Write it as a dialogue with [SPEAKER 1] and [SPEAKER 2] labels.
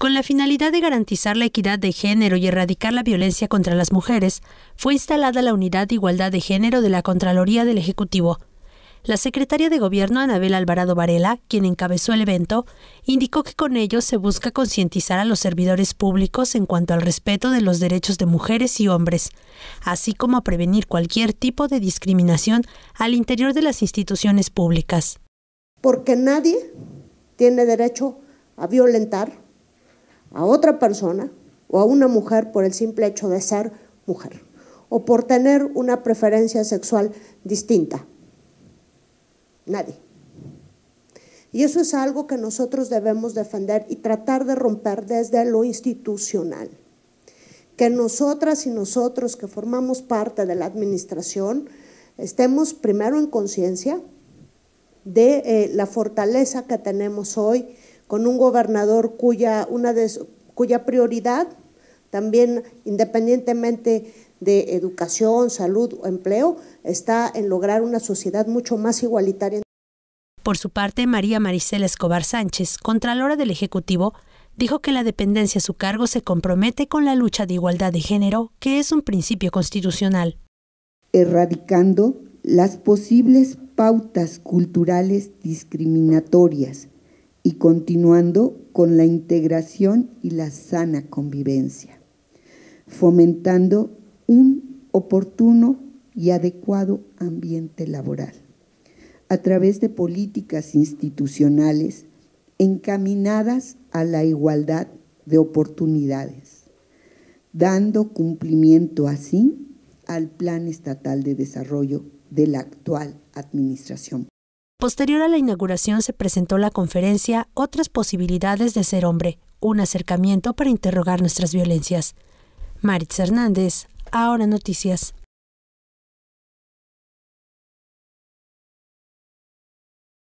[SPEAKER 1] Con la finalidad de garantizar la equidad de género y erradicar la violencia contra las mujeres, fue instalada la Unidad de Igualdad de Género de la Contraloría del Ejecutivo. La secretaria de Gobierno Anabel Alvarado Varela, quien encabezó el evento, indicó que con ello se busca concientizar a los servidores públicos en cuanto al respeto de los derechos de mujeres y hombres, así como a prevenir cualquier tipo de discriminación al interior de las instituciones públicas.
[SPEAKER 2] Porque nadie tiene derecho a violentar a otra persona o a una mujer por el simple hecho de ser mujer o por tener una preferencia sexual distinta. Nadie. Y eso es algo que nosotros debemos defender y tratar de romper desde lo institucional. Que nosotras y nosotros que formamos parte de la administración estemos primero en conciencia de eh, la fortaleza que tenemos hoy con un gobernador cuya, prioridad, también independientemente de educación, salud o empleo, está en lograr una sociedad mucho más igualitaria.
[SPEAKER 1] Por su parte, María Maricela Escobar Sánchez, contralora del Ejecutivo, dijo que la dependencia a su cargo se compromete con la lucha de igualdad de género, que es un principio constitucional.
[SPEAKER 3] Erradicando las posibles pautas culturales discriminatorias y continuando con la integración y la sana convivencia, fomentando un oportuno y adecuado ambiente laboral a través de políticas institucionales encaminadas a la igualdad de oportunidades, dando cumplimiento así al Plan Estatal de Desarrollo de la actual Administración
[SPEAKER 1] Posterior a la inauguración se presentó la conferencia Otras posibilidades de ser hombre, un acercamiento para interrogar nuestras violencias. Maritz Hernández, ahora noticias.